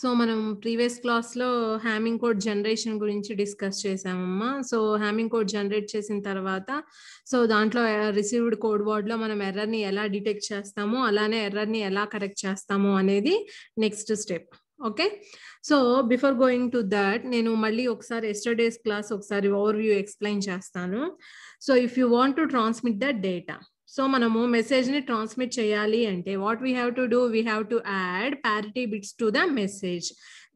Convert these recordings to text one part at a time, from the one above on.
So మనం previous క్లాస్లో Hamming code generation గురించి డిస్కస్ చేసామమ్మా సో హ్యామింగ్ కోడ్ జనరేట్ చేసిన తర్వాత సో దాంట్లో రిసీవ్డ్ కోడ్ లో మనం ఎర్రర్ని ఎలా డిటెక్ట్ చేస్తామో అలానే ఎర్రర్ని ఎలా కరెక్ట్ చేస్తామో అనేది next step okay so before going to that నేను మళ్ళీ ఒకసారి ఎస్టర్డేస్ క్లాస్ ఒకసారి ఓవర్ వ్యూ ఎక్స్ప్లెయిన్ చేస్తాను so if you want to transmit that data so మనము మెసేజ్ ని ట్రాన్స్మిట్ చేయాలి అంటే what we have to do we have to add parity bits to the message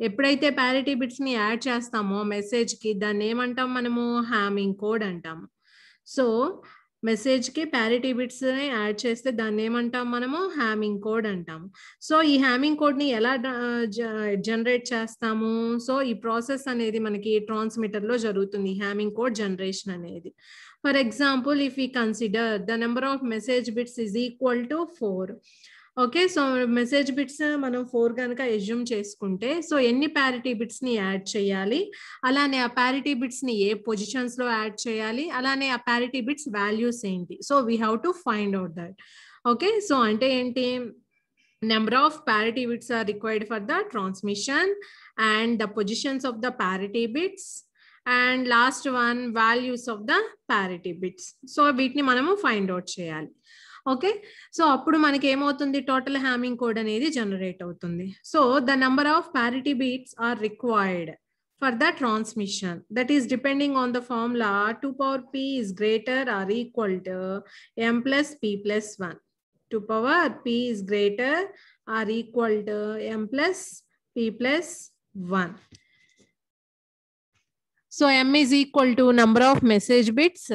ఎప్పుడైతే ప్యారిటీ బిట్స్ ని add చేస్తామో message కి దాన్ని ఏమంటాం మనము హ్యామింగ్ కోడ్ అంటాం సో మెసేజ్ కి ప్యారిటీ బిట్స్ ని యాడ్ చేస్తే దాన్ని ఏమంటాం మనము హ్యామింగ్ కోడ్ అంటాం సో ఈ హ్యామింగ్ ని ఎలా జనరేట్ చేస్తాము సో ఈ ప్రాసెస్ అనేది మనకి ట్రాన్స్మిటర్ లో జరుగుతుంది హ్యామింగ్ కోడ్ జనరేషన్ అనేది for example if we consider the number of message bits is equal to four okay so message bits మనం ఫోర్ కనుక ఎజ్యూమ్ చేసుకుంటే సో ఎన్ని ప్యారిటీ బిట్స్ని యాడ్ చేయాలి అలానే ఆ ప్యారిటీ బిట్స్ని ఏ పొజిషన్స్లో యాడ్ చేయాలి అలానే ఆ ప్యారిటీ బిట్స్ వాల్యూస్ ఏంటి so we have to find out that okay so అంటే ఏంటి number of parity bits are required for the transmission and the positions of the parity bits and last one values of the parity bits so వీటిని మనము find out చేయాలి okay so అప్పుడు మనకి ఏమవుతుంది total Hamming code అనేది generate అవుతుంది so the number of parity bits are required for the transmission that is depending on the formula two power P is greater or equal to M plus P plus one two power P is greater or equal to M plus P plus one so M is equal to number of message bits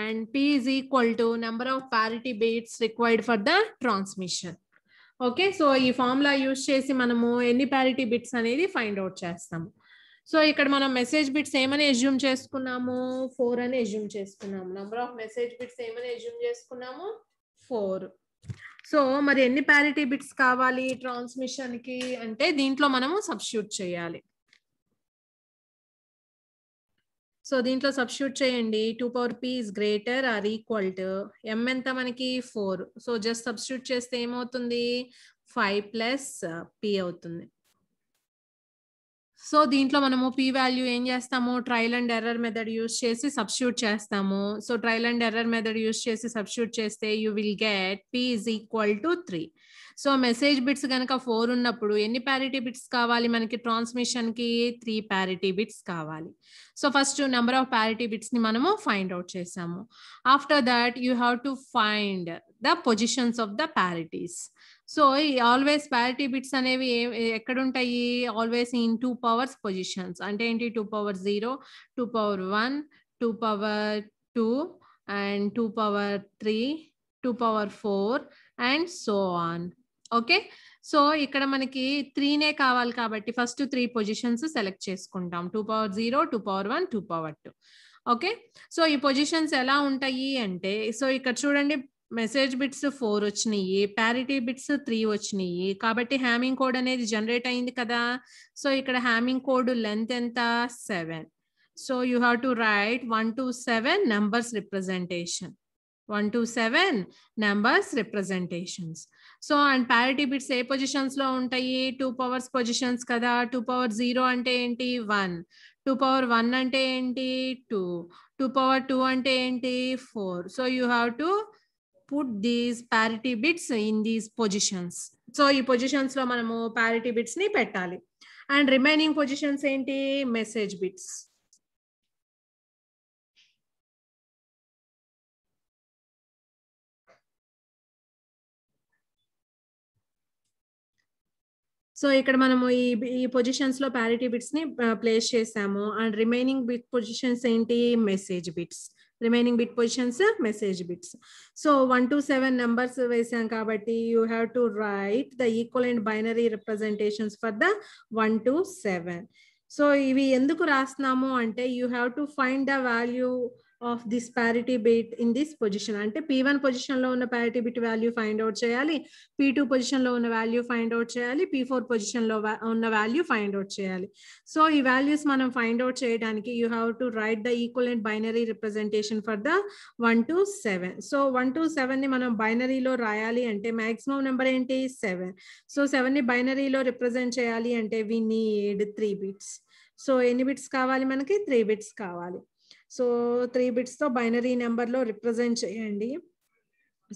and P is equal to number of parity bits required for the transmission. Okay so ఈ formula use చేసి మనము ఎన్ని parity bits అనేది find out చేస్తాము so ఇక్కడ మనం message bits ఏమని assume చేసుకున్నాము ఫోర్ అని ఎజ్యూమ్ చేసుకున్నాము నంబర్ ఆఫ్ మెసేజ్ బిట్స్ ఏమని ఎజ్యూమ్ చేసుకున్నాము ఫోర్ సో మరి ఎన్ని ప్యారిటీ బిట్స్ కావాలి ట్రాన్స్మిషన్కి అంటే దీంట్లో మనము సబ్స్ట్యూట్ చేయాలి సో దీంట్లో సబ్స్టిట్యూట్ చేయండి two power P is greater or equal to M ఎంత మనకి ఫోర్ సో జస్ట్ సబ్స్టిట్యూట్ చేస్తే ఏమవుతుంది ఫైవ్ ప్లస్ పి అవుతుంది సో దీంట్లో మనము పీ వాల్యూ ఏం చేస్తాము trial and error method use చేసి సబ్స్ట్యూట్ చేస్తాము so trial and error method use చేసి సబ్స్ట్యూట్ చేస్తే you will get P is equal to three so message bits కనుక ఫోర్ ఉన్నప్పుడు ఎన్ని ప్యారిటీ బిట్స్ కావాలి మనకి ట్రాన్స్మిషన్ కి త్రీ ప్యారిటీ బిట్స్ కావాలి so first number of parity ని మనము ఫైండ్ అవుట్ చేసాము after that you have to find the positions of the parities so ఈ ఆల్వేస్ ప్యారిటీ బిట్స్ అనేవి ఎక్కడుంటాయి always in two powers positions అంటే ఏంటి two power zero two power one two power two and two power three two power four and so on okay so ఇక్కడ మనకి త్రీనే కావాలి కాబట్టి ఫస్ట్ త్రీ పొజిషన్స్ సెలెక్ట్ చేసుకుంటాం two power zero two power one two power two okay so ఈ positions ఎలా ఉంటాయి అంటే సో ఇక్కడ చూడండి మెసేజ్ బిట్స్ ఫోర్ వచ్చినాయి ప్యారిటీ బిట్స్ త్రీ వచ్చినాయి కాబట్టి హ్యామింగ్ కోడ్ అనేది జనరేట్ అయింది కదా సో ఇక్కడ హ్యామింగ్ కోడ్ లెంత్ ఎంత seven so you have to write one to seven numbers representation one to seven numbers representations so and parity bits ఏ positions లో ఉంటాయి టూ పవర్స్ పొజిషన్స్ కదా టూ పవర్ జీరో అంటే ఏంటి one two power one అంటే ఏంటి two two power two అంటే ఏంటి four so you have to put these parity bits in these positions so ఈ పొజిషన్స్ లో మనము పారిటీ బిట్స్ ని పెట్టాలి అండ్ రిమైనింగ్ పొజిషన్స్ ఏంటి మెసేజ్ బిట్స్ సో ఇక్కడ మనము ఈ ఈ పొజిషన్స్ లో పారిటీ బిట్స్ ని ప్లేస్ uh, చేసాము అండ్ రిమైనింగ్ బిట్ పొజిషన్స్ ఏంటి message bits remaining bit positions are uh, message bits. So 1 to 7 numbers you have to write the equivalent binary representations for the 1 to 7. So ఇవి ఎందుకు రాస్తున్నాము ante you have to find the value of this parity bit in this position అంటే P one position లో ఉన్న parity bit value find out చేయాలి P two position లో ఉన్న value find out చేయాలి పీ ఫోర్ పొజిషన్ లో ఉన్న value find out చేయాలి సో ఈ వాల్యూస్ మనం ఫైండ్ అవుట్ చేయడానికి you have to write the equivalent binary representation for the one to seven so one to seven ని మనం బైనరీలో రాయాలి అంటే మాక్సిమం నెంబర్ ఏంటి సెవెన్ సో సెవెన్ సెవెన్ని బైనరీలో రిప్రజెంట్ చేయాలి అంటే we need three bits so ఎన్ని బిట్స్ కావాలి మనకి త్రీ బిట్స్ కావాలి సో త్రీ బిట్స్తో బైనరీ నెంబర్లో రిప్రజెంట్ చేయండి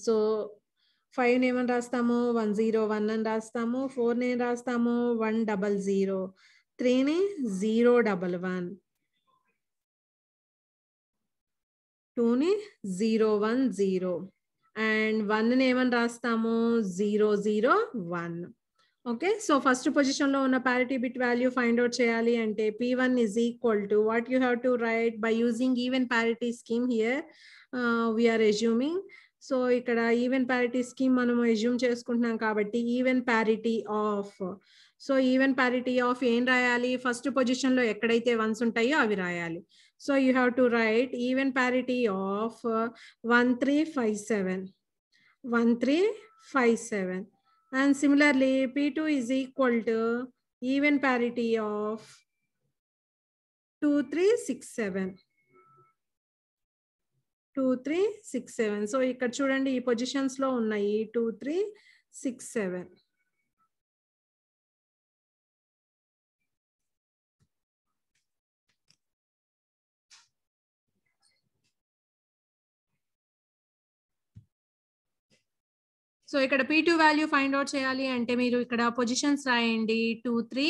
సో ఫైవ్ అని రాస్తాము వన్ జీరో వన్ అని రాస్తాము ఫోర్ నేమ్ రాస్తాము వన్ డబల్ జీరో త్రీని జీరో డబల్ వన్ టూని zero one zero and one ఏమని రాస్తాము zero zero one okay so first position లో ఉన్న parity bit value find out చేయాలి అంటే P one is equal to what you have to write by using even parity scheme here we are assuming so ఇక్కడ even parity scheme మనం assume చేసుకుంటున్నాం కాబట్టి even parity of so even parity of ఏం రాయాలి first position లో ఎక్కడైతే once ఉంటాయో అవి రాయాలి so you have to write even parity of one three five seven one three five seven And similarly, P2 is equal to even parity of 2367. 2367. So, ikkada ఇక్కడ చూడండి ఈ పొజిషన్స్లో ఉన్నాయి 2367. సో ఇక్కడ P two value find out చేయాలి అంటే మీరు ఇక్కడ positions రాయండి two three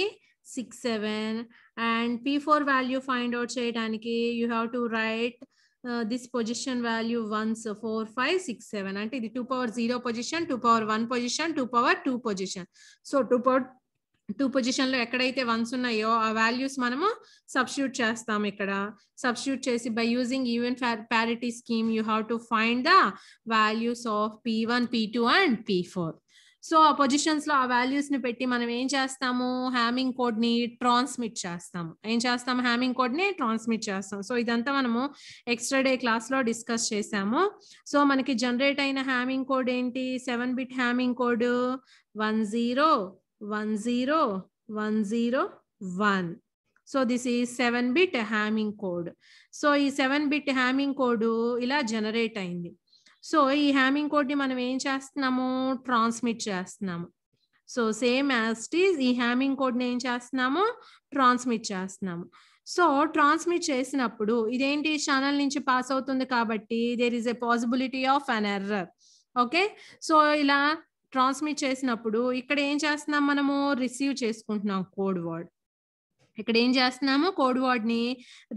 six seven and P four value find out చేయడానికి you have to write this position value ones four five six seven అంటే ఇది two power zero position two power one position two power two position so two power two పొజిషన్లో ఎక్కడైతే ones ఉన్నాయో ఆ values మనము substitute చేస్తాం ఇక్కడ substitute చేసి by using even parity scheme you have to find the values of P one P two and P four so ఆ పొజిషన్స్లో ఆ ని పెట్టి మనం ఏం చేస్తాము హ్యామింగ్ కోడ్ని ట్రాన్స్మిట్ చేస్తాము ఏం చేస్తాము హ్యామింగ్ కోడ్ని ట్రాన్స్మిట్ చేస్తాం సో ఇదంతా మనము ఎక్స్ట్రా డే క్లాస్లో డిస్కస్ చేసాము సో మనకి జనరేట్ అయిన హ్యామింగ్ కోడ్ ఏంటి seven bit Hamming code one zero one one zero zero one so this ఈ seven bit Hamming code so ఈ సెవెన్ బిట్ హ్యామింగ్ కోడ్ ఇలా జనరేట్ అయింది సో ఈ హ్యామింగ్ కోడ్ని మనం ఏం చేస్తున్నాము ట్రాన్స్మిట్ చేస్తున్నాము సో సేమ్ యాస్టీస్ ఈ హ్యామింగ్ కోడ్ని ఏం చేస్తున్నాము ట్రాన్స్మిట్ చేస్తున్నాము సో ట్రాన్స్మిట్ చేసినప్పుడు ఇదేంటి ఛానల్ నుంచి పాస్ అవుతుంది కాబట్టి there is a possibility of an error okay so ఇలా ట్రాన్స్మిట్ చేసినప్పుడు ఇక్కడ ఏం చేస్తున్నాం మనము రిసీవ్ చేసుకుంటున్నాం కోడ్ వర్డ్ ఇక్కడ ఏం చేస్తున్నాము కోడ్ ని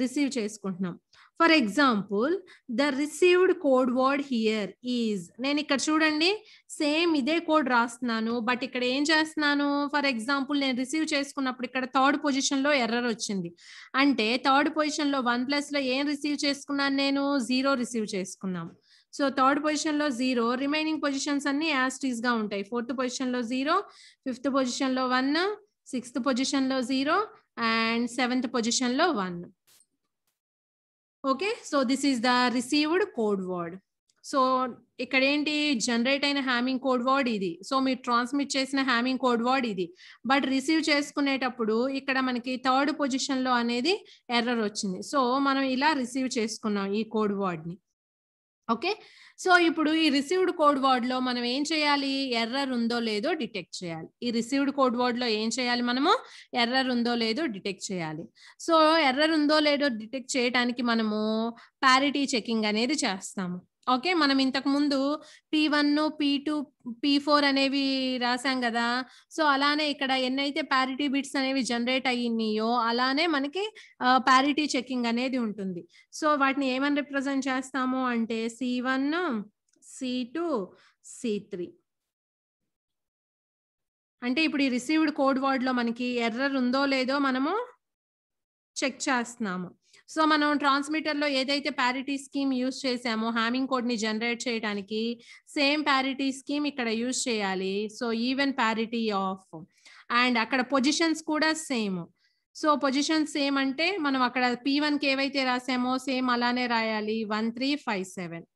రిసీవ్ చేసుకుంటున్నాం for example the received code word here is నేను ఇక్కడ చూడండి సేమ్ ఇదే కోడ్ రాస్తున్నాను బట్ ఇక్కడ ఏం చేస్తున్నాను ఫర్ ఎగ్జాంపుల్ నేను రిసీవ్ చేసుకున్నప్పుడు ఇక్కడ థర్డ్ పొజిషన్లో ఎర్రర్ వచ్చింది అంటే థర్డ్ పొజిషన్లో వన్ ప్లస్లో ఏం రిసీవ్ చేసుకున్నాను నేను జీరో రిసీవ్ చేసుకున్నాను సో థర్డ్ పొజిషన్లో జీరో రిమైనింగ్ పొజిషన్స్ అన్ని గా ఉంటాయి ఫోర్త్ పొజిషన్లో జీరో ఫిఫ్త్ పొజిషన్లో వన్ సిక్స్త్ పొజిషన్లో జీరో అండ్ సెవెంత్ పొజిషన్లో one okay so this is the received code word so ఇక్కడ ఏంటి జనరేట్ అయిన హ్యామింగ్ కోడ్ వర్డ్ ఇది సో మీరు ట్రాన్స్మిట్ చేసిన హ్యామింగ్ కోడ్ వర్డ్ ఇది బట్ రిసీవ్ చేసుకునేటప్పుడు ఇక్కడ మనకి థర్డ్ పొజిషన్లో అనేది ఎర్రర్ వచ్చింది సో మనం ఇలా రిసీవ్ చేసుకున్నాం ఈ కోడ్ వర్డ్ని ఓకే సో ఇప్పుడు ఈ రిసీవ్డ్ కోడ్ వర్డ్ లో మనం ఏం చేయాలి ఎర్రర్ ఉందో లేదో డిటెక్ట్ చేయాలి ఈ రిసీవ్డ్ కోడ్ వర్డ్ లో ఏం చేయాలి మనము ఎర్రర్ ఉందో లేదో డిటెక్ట్ చేయాలి సో ఎర్రర్ ఉందో లేదో డిటెక్ట్ చేయడానికి మనము పారిటీ చెకింగ్ అనేది చేస్తాము ఓకే మనం ఇంతకు ముందు P one P two P four అనేవి రాసాం కదా సో అలానే ఇక్కడ ఎన్నైతే ప్యారిటీ బిట్స్ అనేవి జనరేట్ అయ్యినాయో అలానే మనకి ప్యారిటీ చెకింగ్ అనేది ఉంటుంది సో వాటిని ఏమని రిప్రజెంట్ చేస్తాము అంటే C one C two C three అంటే ఇప్పుడు ఈ రిసీవ్డ్ కోడ్ లో మనకి ఎర్రర్ ఉందో లేదో మనము చెక్ చేస్తున్నాము సో మనం ట్రాన్స్మిటర్లో ఏదైతే ప్యారిటీ స్కీమ్ యూస్ చేసామో హ్యామింగ్ ని జనరేట్ చేయడానికి సేమ్ ప్యారిటీ స్కీమ్ ఇక్కడ యూస్ చేయాలి so even parity of and అక్కడ పొజిషన్స్ కూడా సేమ్ సో పొజిషన్ సేమ్ అంటే మనం అక్కడ పి వన్కి ఏవైతే రాసామో సేమ్ అలానే రాయాలి one three five seven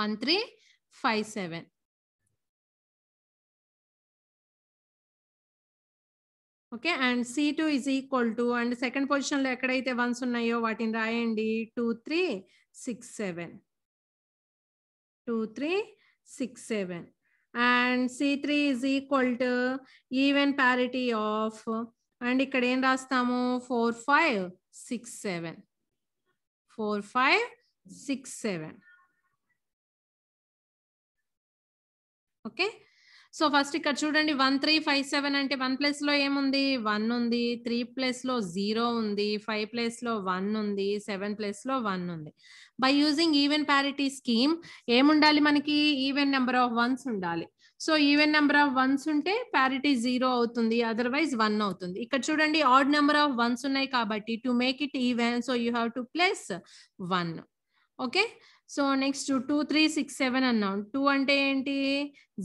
one three five seven okay and C two is equal to and second పొజిషన్లో ఎక్కడైతే వన్స్ ఉన్నాయో వాటిని రాయండి two three six seven two three six seven and C three is equal to even parity of and ఇక్కడ ఏం రాస్తాము four five six seven four five six seven okay so first ఇక్కడ చూడండి వన్ త్రీ ఫైవ్ సెవెన్ అంటే one place లో ఏముంది one ఉంది three place లో జీరో ఉంది ఫైవ్ ప్లేస్ లో వన్ ఉంది సెవెన్ ప్లేస్ లో వన్ ఉంది by using even parity scheme ఏముండాలి మనకి ఈవెన్ నెంబర్ ఆఫ్ వన్స్ ఉండాలి so even number of ones ఉంటే ప్యారిటీ జీరో అవుతుంది అదర్వైజ్ వన్ అవుతుంది ఇక్కడ చూడండి ఆడ్ నెంబర్ ఆఫ్ వన్స్ ఉన్నాయి కాబట్టి to make it even so you have to place one okay so next two three six seven అన్నాం two అంటే ఏంటి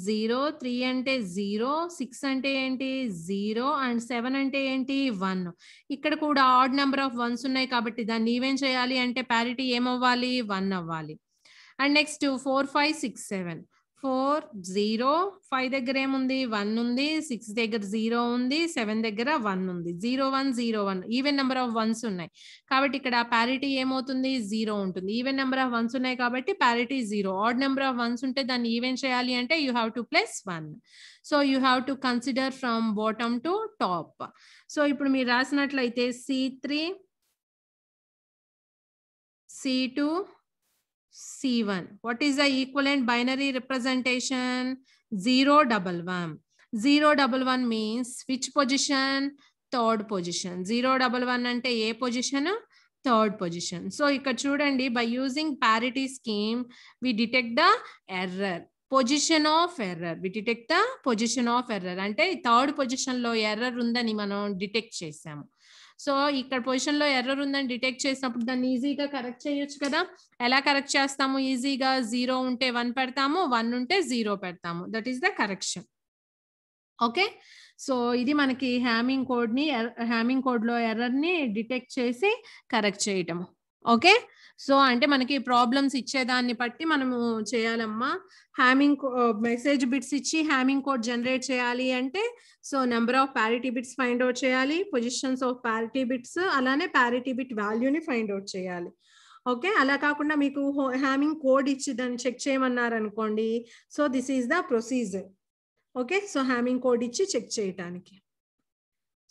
జీరో త్రీ అంటే జీరో సిక్స్ అంటే ఏంటి జీరో అండ్ సెవెన్ అంటే ఏంటి వన్ ఇక్కడ కూడా ఆడ్ నెంబర్ ఆఫ్ వన్స్ ఉన్నాయి కాబట్టి దాన్ని ఈవెన్ చేయాలి అంటే ప్యారిటీ ఏమవ్వాలి వన్ అవ్వాలి and next four five six seven four zero five దగ్గర ఏముంది వన్ ఉంది సిక్స్ దగ్గర జీరో ఉంది సెవెన్ దగ్గర వన్ ఉంది zero one zero one even number of ones ఉన్నాయి కాబట్టి ఇక్కడ ప్యారిటీ ఏమవుతుంది జీరో ఉంటుంది ఈవెన్ నెంబర్ ఆఫ్ వన్స్ ఉన్నాయి కాబట్టి parity zero odd number of ones ఉంటే దాన్ని ఈవెన్ చేయాలి అంటే you have to plus one so you have to consider from bottom to top so ఇప్పుడు మీరు రాసినట్లయితే C three C two C1. What is the equivalent binary representation? 0, double 1. 0, double 1 means which position? Third position. 0, double 1 ante A position? Third position. So, ikkada chudandi by using parity scheme, we detect the error. Position of error we detect the position of error అంటే third పొజిషన్లో error ఉందని మనం detect చేసాము so ఇక్కడ position లో error ఉందని detect చేసినప్పుడు దాన్ని ఈజీగా కరెక్ట్ చేయొచ్చు కదా ఎలా కరెక్ట్ చేస్తాము ఈజీగా జీరో ఉంటే వన్ పెడతాము వన్ ఉంటే జీరో పెడతాము that is the correction okay so ఇది మనకి హ్యామింగ్ కోడ్ ని హ్యామింగ్ er, కోడ్ లో ఎర్రర్ ని డిటెక్ట్ చేసి కరెక్ట్ చేయటము ఓకే సో అంటే మనకి ప్రాబ్లమ్స్ ఇచ్చేదాన్ని బట్టి మనము చేయాలమ్మా హ్యామింగ్ మెసేజ్ బిట్స్ ఇచ్చి హ్యామింగ్ కోడ్ జనరేట్ చేయాలి అంటే so number of parity bits find out చేయాలి పొజిషన్స్ ఆఫ్ ప్యారిటీ బిట్స్ అలానే ప్యారిటీ బిట్ వాల్యూని ఫైండ్ అవుట్ చేయాలి ఓకే అలా కాకుండా మీకు హ్యామింగ్ కోడ్ ఇచ్చి దాన్ని చెక్ చేయమన్నారు అనుకోండి so this is the procedure okay so Hamming code ఇచ్చి చెక్ చేయటానికి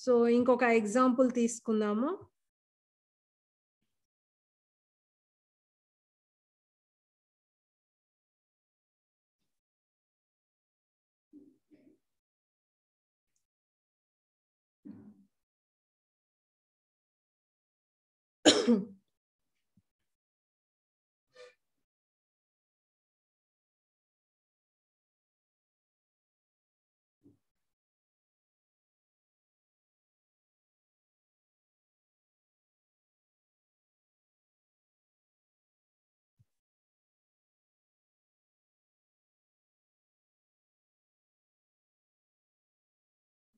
సో ఇంకొక ఎగ్జాంపుల్ తీసుకుందాము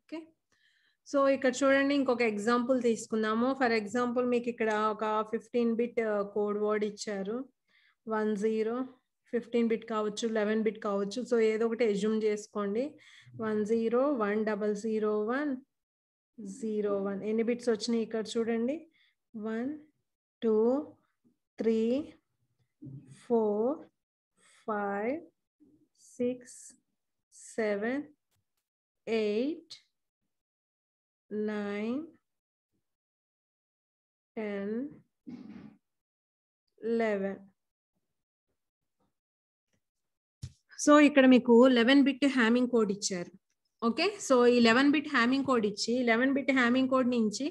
Okay. సో ఇక్కడ చూడండి ఇంకొక ఎగ్జాంపుల్ తీసుకుందాము ఫర్ ఎగ్జాంపుల్ మీకు ఇక్కడ ఒక ఫిఫ్టీన్ బిట్ కోడ్ వర్డ్ ఇచ్చారు వన్ జీరో ఫిఫ్టీన్ బిట్ కావచ్చు లెవెన్ బిట్ కావచ్చు సో ఏదో ఒకటి ఎజ్యూమ్ చేసుకోండి one zero one double zero one zero one ఎన్ని బిట్స్ వచ్చినాయి ఇక్కడ చూడండి one two three four five six seven eight nine, 10, 11. So ఇక్కడ మీకు లెవెన్ బిట్ హ్యామింగ్ కోడ్ ఇచ్చారు ఓకే సో ఈ లెవెన్ బిట్ హ్యామింగ్ కోడ్ ఇచ్చి లెవెన్ బిట్ హ్యామింగ్ కోడ్ నుంచి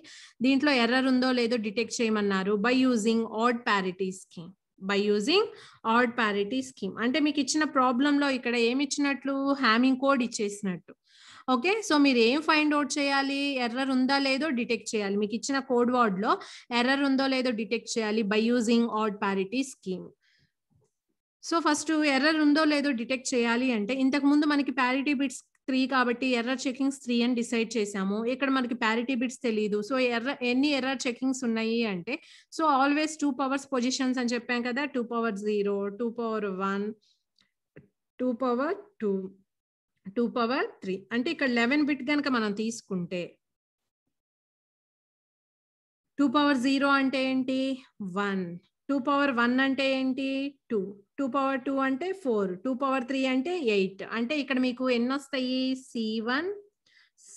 దీంట్లో ఎర్రర్ ఉందో లేదో డిటెక్ట్ చేయమన్నారు by using odd parity scheme by using odd parity scheme అంటే మీకు ఇచ్చిన ప్రాబ్లంలో ఇక్కడ ఏమి ఇచ్చినట్లు హ్యామింగ్ కోడ్ ఇచ్చేసినట్టు ఓకే సో మీరు ఏం ఫైండ్ అవుట్ చేయాలి ఎర్రర్ ఉందా లేదో డిటెక్ట్ చేయాలి మీకు ఇచ్చిన కోడ్ లో ఎర్రర్ ఉందో లేదో డిటెక్ట్ చేయాలి by using odd parity scheme so first error ఉందో లేదో డిటెక్ట్ చేయాలి అంటే ఇంతకు ముందు మనకి ప్యారిటీ బిట్స్ త్రీ కాబట్టి ఎర్రర్ చెకింగ్స్ త్రీ అని డిసైడ్ చేశాము ఇక్కడ మనకి ప్యారిటీ బిట్స్ తెలియదు సో ఎర్ర ఎన్ని ఎర్రర్ చెకింగ్స్ ఉన్నాయి అంటే so always two powers positions అని చెప్పాం కదా two power zero two power one two power two two power three అంటే ఇక్కడ లెవెన్ బిట్ కనుక మనం తీసుకుంటే టూ పవర్ జీరో అంటే ఏంటి వన్ టూ పవర్ వన్ అంటే ఏంటి టూ టూ పవర్ టూ అంటే ఫోర్ టూ పవర్ త్రీ అంటే ఎయిట్ అంటే ఇక్కడ మీకు ఎన్ని వస్తాయి C one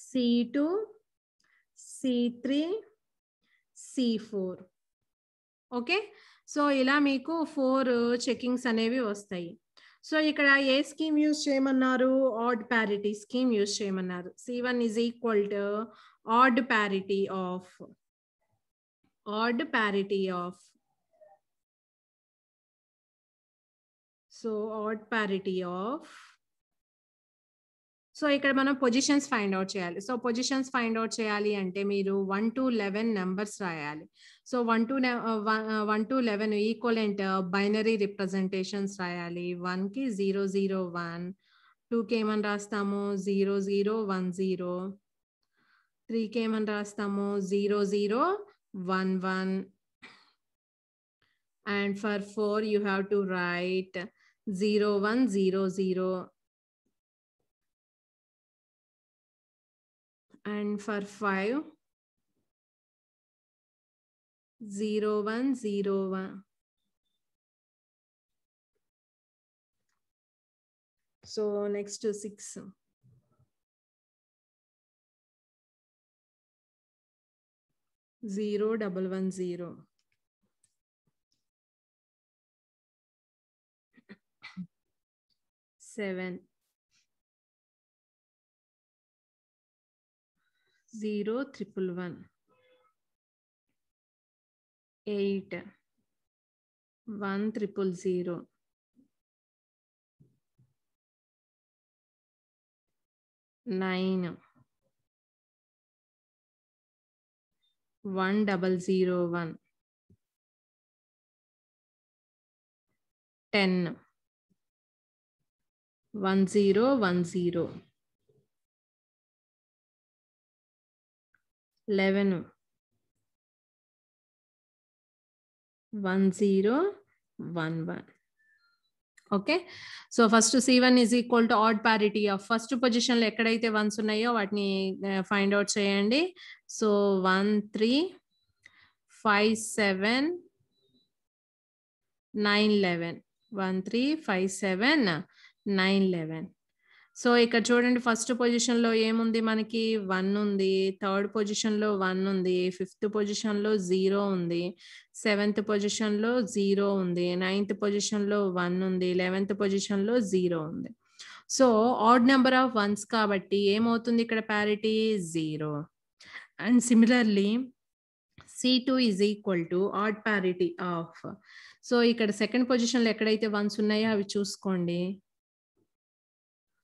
C two C three C four okay so ఇలా మీకు ఫోర్ చెకింగ్స్ అనేవి వస్తాయి సో ఇక్కడ ఏ స్కీమ్ యూజ్ చేయమన్నారు ఆడ్ ప్యారిటీ స్కీమ్ యూజ్ చేయమన్నారు C one is equal to odd parity of odd parity of so odd parity of so ఇక్కడ మనం పొజిషన్స్ ఫైండ్ అవుట్ చేయాలి సో పొజిషన్స్ ఫైండ్ అవుట్ చేయాలి అంటే మీరు వన్ టు లెవెన్ నెంబర్స్ రాయాలి So 1 to, uh, one, uh, 1 to uh, binary representations రాయాలి 1కి 0 0 1 2కి ఏమని రాస్తాము 0 0 1 0 3కి ఏమని రాస్తాము 0 0 1 1 and for 4 you have to write 0 1 0 0 and for 5 zero one zero one. So next to six. Zero double one zero. Seven. Zero triple one eight one triple zero nine one double zero one ten one zero one zero eleven one zero one one okay so first C one is equal to odd parity of first పొజిషన్లో ఎక్కడైతే ones ఉన్నాయో వాటిని find out చేయండి so one three five seven nine eleven one three five seven nine eleven so ఇక్కడ చూడండి first position లో ఏముంది మనకి వన్ ఉంది థర్డ్ పొజిషన్ లో వన్ ఉంది ఫిఫ్త్ పొజిషన్ లో జీరో ఉంది సెవెంత్ పొజిషన్ లో జీరో ఉంది నైన్త్ పొజిషన్ లో వన్ ఉంది లెవెన్త్ పొజిషన్ లో జీరో ఉంది so odd number of ones కాబట్టి ఏమవుతుంది ఇక్కడ parity zero and similarly C two is equal to odd parity of so ఇక్కడ సెకండ్ పొజిషన్లో ఎక్కడైతే వన్స్ ఉన్నాయో అవి చూసుకోండి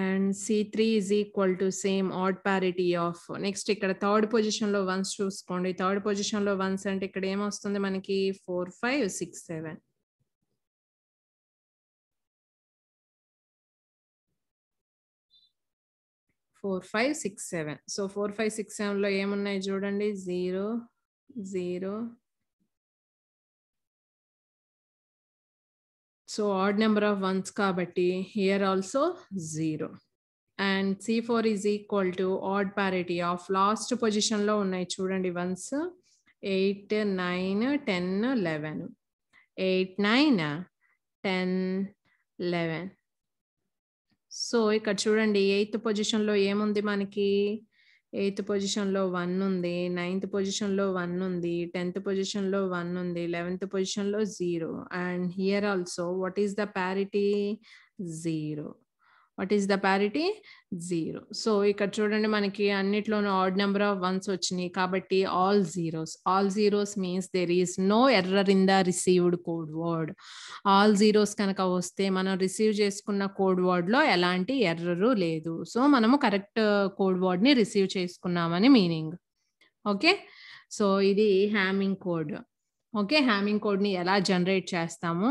and C three is equal to same odd parity of next ఇక్కడ థర్డ్ పొజిషన్ లో వన్స్ చూసుకోండి థర్డ్ పొజిషన్ లో వన్స్ అంటే ఇక్కడ ఏమొస్తుంది మనకి four five six seven four five six seven so four five six seven లో ఏమున్నాయి చూడండి zero zero so odd number of ones కాబట్టి here also zero and C four is equal to odd parity of last పొజిషన్లో ఉన్నాయి చూడండి ones eight nine ten eleven eight nine ten eleven so ఇక్కడ చూడండి eighth పొజిషన్లో ఏముంది మనకి eighth పొజిషన్లో వన్ ఉంది నైన్త్ పొజిషన్లో వన్ ఉంది టెన్త్ పొజిషన్లో వన్ ఉంది లెవెన్త్ పొజిషన్లో zero and here also what is the parity zero what is the parity zero so ఇక్కడ చూడండి మనకి అన్నిట్లోనూ ఆడ్ నెంబర్ ఆఫ్ వన్స్ వచ్చినాయి కాబట్టి all zeros all zeros means there is no error in the received code word all zeros కనుక వస్తే మనం receive చేసుకున్న కోడ్ వర్డ్లో ఎలాంటి ఎర్రరు లేదు సో మనము కరెక్ట్ కోడ్ వర్డ్ని రిసీవ్ చేసుకున్నామని మీనింగ్ ఓకే సో ఇది హ్యామింగ్ కోడ్ ఓకే హ్యామింగ్ కోడ్ని ఎలా జనరేట్ చేస్తాము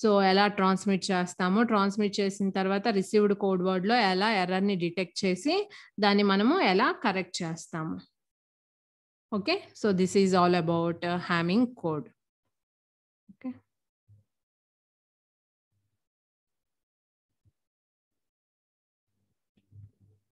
సో ఎలా ట్రాన్స్మిట్ చేస్తాము ట్రాన్స్మిట్ చేసిన తర్వాత రిసీవ్డ్ కోడ్ వర్డ్లో ఎలా ఎర్రర్ని డిటెక్ట్ చేసి దాన్ని మనము ఎలా కరెక్ట్ చేస్తాము okay so this is all about Hamming code